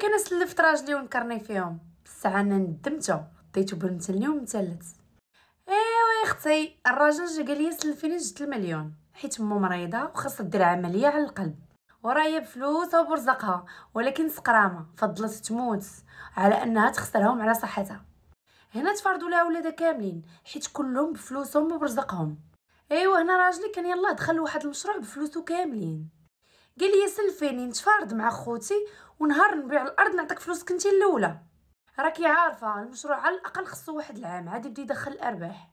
كان سلفت راجلي ونكرني فيهم بصح انا ندمتو رديتو بنت اليوم ثالث ايوا اختي الراجل جا قال لي سلفيني جد المليون حيت مو مريضه وخاصها دير عمليه على القلب ورايا بفلوسها وبرزقها ولكن سقرامه فضلت تموت على انها تخسرهم على صحتها هنا تفرضوا لها ولادها كاملين حيت كلهم بفلوسهم وبرزقهم ايوا هنا راجلي كان يلاه دخل لواحد المشروع بفلوسو كاملين قال لي سلفيني نتفارض مع خوتي ونهار نبيع الارض نعطيك فلوسك انت الاولى راكي عارفه المشروع على الاقل خصو واحد العام عاد يبدا يدخل الارباح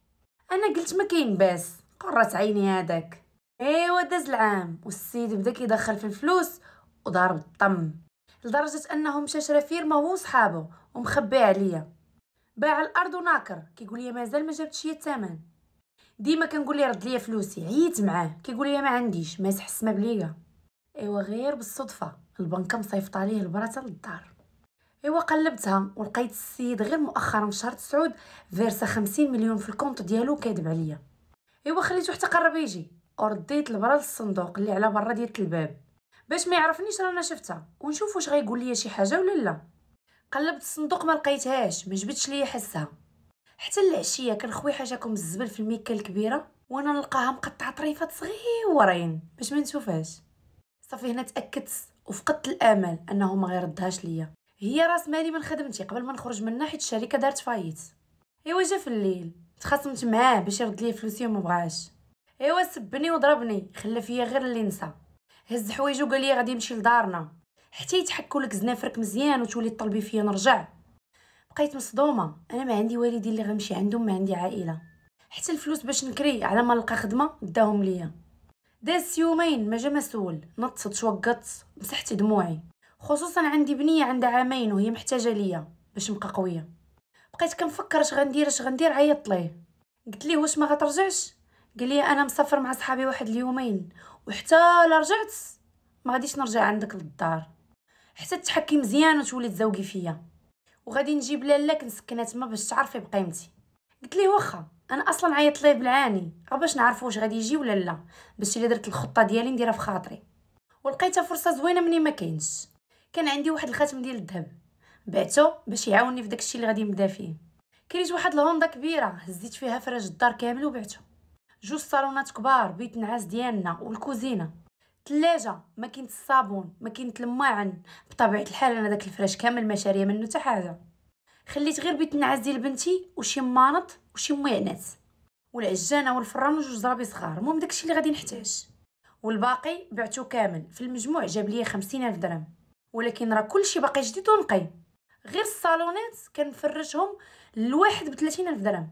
انا قلت ما كاين باس قرات عيني هذاك ايوا داز العام والسيد بدا كيدخل في الفلوس وضرب الطم لدرجه انه مشى شرا فيرما هو وصحابه ومخبي عليا باع الارض وناكر كيقول لي مازال ما جبتش هي الثمن ديما كنقول لي رد ليا فلوسي عييت معاه كيقول لي ما عنديش ما يسحس ما بليا ايوا غير بالصدفه البنكه مصيفط عليه البراته للدار ايوا قلبتها ولقيت السيد غير مؤخرا في شهر تسعود فيرسا 50 مليون في الكونط ديالو كيدب عليا ايوا خليته حتى قرب يجي ورديت البرا للصندوق اللي على برا ديال الباب باش ما يعرفنيش رانا شفتها ونشوف واش غيقول لي شي حاجه ولا لا قلبت الصندوق ما لقيتهاش ما جبتش ليا حسها حتى العشيه كنخوي حاجاكم الزبل في الميكه الكبيره وانا نلقاها مقطعه طريفات صغيورين باش ما نشوفهاش صافي هنا تاكدت وفقدت الامل انه ما غيردهاش ليا هي راس مالي من خدمتي قبل ما نخرج منها حيت الشركه دارت فايت ايوا جا في الليل تخاصمت معاه باش يرد لي فلوسي وما بغاش ايوا سبني وضربني خلى فيا غير اللي نسى هز حوايجو قال لي غادي نمشي لدارنا حتى يتحكوا لك زنافرك مزيان وتولي تطلبي فيا نرجع بقيت مصدومه انا ما عندي والدي اللي غنمشي عندهم ما عندي عائله حتى الفلوس باش نكري على ما نلقى خدمه داهم ليا داز يومين ما جا مسؤول نطت شوقت مسحت دموعي خصوصا عندي بنيه عندها عامين وهي محتاجه ليا باش نبقى قويه بقيت كنفكر اش غندير اش غندير عيطت ليه قلت ليه واش ما غترجعش قال لي انا مسافر مع صحابي واحد اليومين وحتى لا رجعت ما غاديش نرجع عندك للدار حتى تحكي مزيان وتولي تزوقي فيا وغادي نجيب لالا كنسكنها تما باش تعرفي بقيمتي قلت ليه واخا انا اصلا عيطت ليه بالعاني غير باش نعرف واش غادي يجي ولا لا باش الا درت الخطه ديالي نديرها في خاطري ولقيتها فرصه زوينه مني ما كاينش كان عندي واحد الخاتم ديال الذهب بعتو باش يعاوني في داكشي اللي غادي نبدا فيه كريت واحد الهوندا كبيره هزيت فيها فراش الدار كامل وبعته جوج صالونات كبار بيت النعاس ديالنا والكوزينه ثلاجه ما كاينت الصابون ما كاينت الماعن بطبيعه الحال انا داك الفراش كامل ما شاريه منه حتى حاجه خليت غير بيت النعاس ديال بنتي وشي مانط وشي ميعنات والعجانه والفران وجوج زرابي صغار المهم داكشي اللي غادي نحتاج والباقي بعتو كامل في المجموع جاب لي خمسين الف درهم ولكن راه كلشي باقي جديد ونقي غير الصالونات كنفرشهم لواحد بثلاثين الف درهم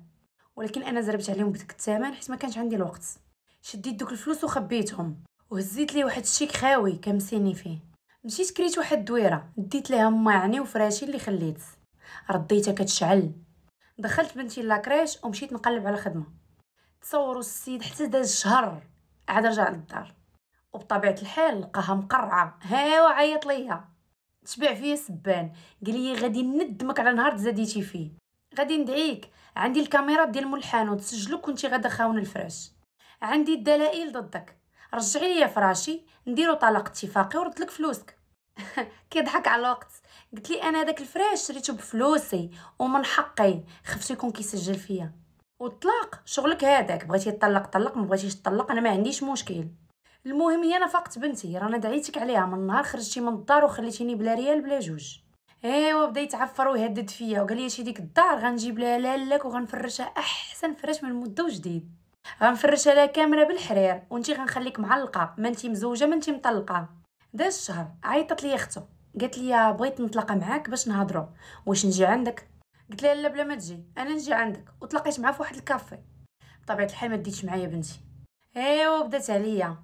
ولكن انا زربت عليهم بداك الثمن حيت ما كانش عندي الوقت شديت دوك الفلوس وخبيتهم وهزيت ليه واحد الشيك خاوي كمسيني فيه مشيت كريت واحد الدويره ديت ليها ماعني وفراشي اللي خليت رديتها كتشعل دخلت بنتي لاكريش ومشيت نقلب على خدمه تصوروا السيد حتى داز شهر عاد رجع للدار وبطبيعه الحال لقاها مقرعه ها وعيط ليا تبع فيا سبان قال لي غادي ندمك على نهار تزاديتي فيه غادي ندعيك عندي الكاميرا ديال مول الحانوت سجلوك وانت غادا خاونه الفراش عندي الدلائل ضدك رجعي لي فراشي نديرو طلاق اتفاقي وردلك فلوسك كيضحك على الوقت قلت لي انا داك الفراش شريته بفلوسي ومن حقي خفت يكون كيسجل فيا وطلاق شغلك هذاك بغيتي تطلق طلق ما بغيتيش تطلق انا ما عنديش مشكل المهم هي انا فقت بنتي رانا دعيتك عليها من نهار خرجتي من الدار وخليتيني بلا ريال بلا جوج ايوا بدا يتعفر ويهدد فيا وقال لي شي ديك الدار غنجيب لها لالك وغنفرشها احسن فراش من المده وجديد غنفرشها لها كامله بالحرير وانتي غنخليك معلقه ما انتي مزوجه ما انتي مطلقه داز الشهر عيطت لي اختو قالت لي بغيت نتلاقى معاك باش نهضروا واش نجي عندك قلت لها لا بلا ما تجي انا نجي عندك وتلاقيت معاه في واحد الكافي بطبيعه الحال ما ديتش معايا بنتي ايوا بدات عليا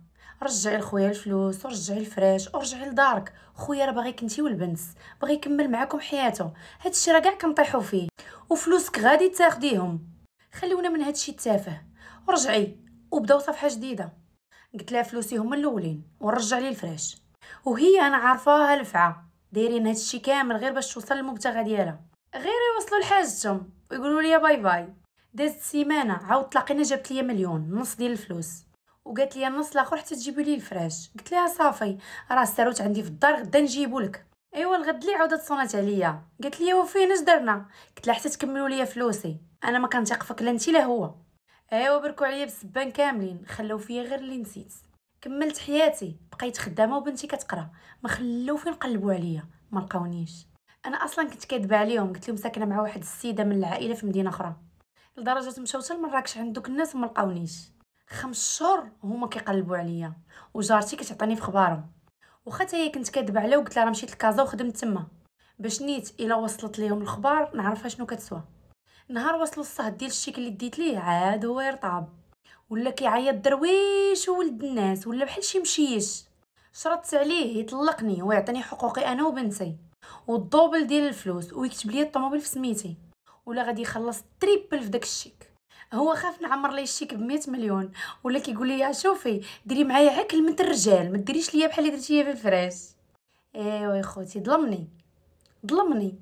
رجعي لخويا الفلوس ورجعي الفراش ورجعي لدارك خويا راه باغيك انت والبنت باغي يكمل معاكم حياته هادشي راه كاع كنطيحو فيه وفلوسك غادي تاخديهم خليونا من هادشي التافه ورجعي وبداو صفحه جديده قلت لها فلوسي هما الاولين ورجع لي الفراش وهي انا عارفاها لفعه دايرين هادشي كامل غير باش توصل للمبتغى ديالها غير يوصلوا لحاجتهم ويقولوا لي باي باي دازت سيمانه عاود تلاقينا جابت لي مليون نص ديال الفلوس وقالت لي النص الاخر حتى تجيبي لي الفراش قلت لها صافي راه الساروت عندي في الدار غدا نجيبو لك ايوا الغد لي عاودت صونات عليا قالت لي وفين اش درنا قلت لها حتى تكملوا لي فلوسي انا ما كنتيق فيك لا انت لا هو ايوا بركو عليا بالسبان كاملين خلاو فيا غير اللي نسيت كملت حياتي بقيت خدامه وبنتي كتقرا ما خلو فين قلبوا عليا ما لقاونيش انا اصلا كنت كدبا عليهم قلت لهم ساكنه مع واحد السيده من العائله في مدينه اخرى لدرجه مشاو حتى لمراكش عند دوك الناس وما لقاونيش خمس شهور هما كيقلبوا عليا وجارتي كتعطيني في خبارهم واخا هي كنت كدبا عليها وقلت لها راه مشيت لكازا وخدمت تما باش نيت الا وصلت ليهم الخبار نعرفها شنو كتسوى نهار وصلوا الصهد ديال الشيك اللي ديت ليه عاد هو يرطاب ولا كيعيط درويش وولد الناس ولا بحال شي مشيش شرطت عليه يطلقني ويعطيني حقوقي انا وبنتي والدوبل ديال الفلوس ويكتب لي الطوموبيل في سميتي ولا غادي يخلص تريبل في داك الشيك هو خاف نعمر ليه الشيك ب مليون ولا كيقول لي شوفي ديري معايا غير كلمه الرجال ما ديريش ليا بحال اللي درتي في الفراش ايوا يا خوتي ظلمني ظلمني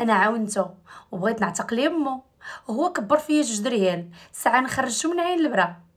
انا عاونته وبغيت نعتق ليه امه وهو كبر فيا جوج دريال ساعه نخرجو من عين البرا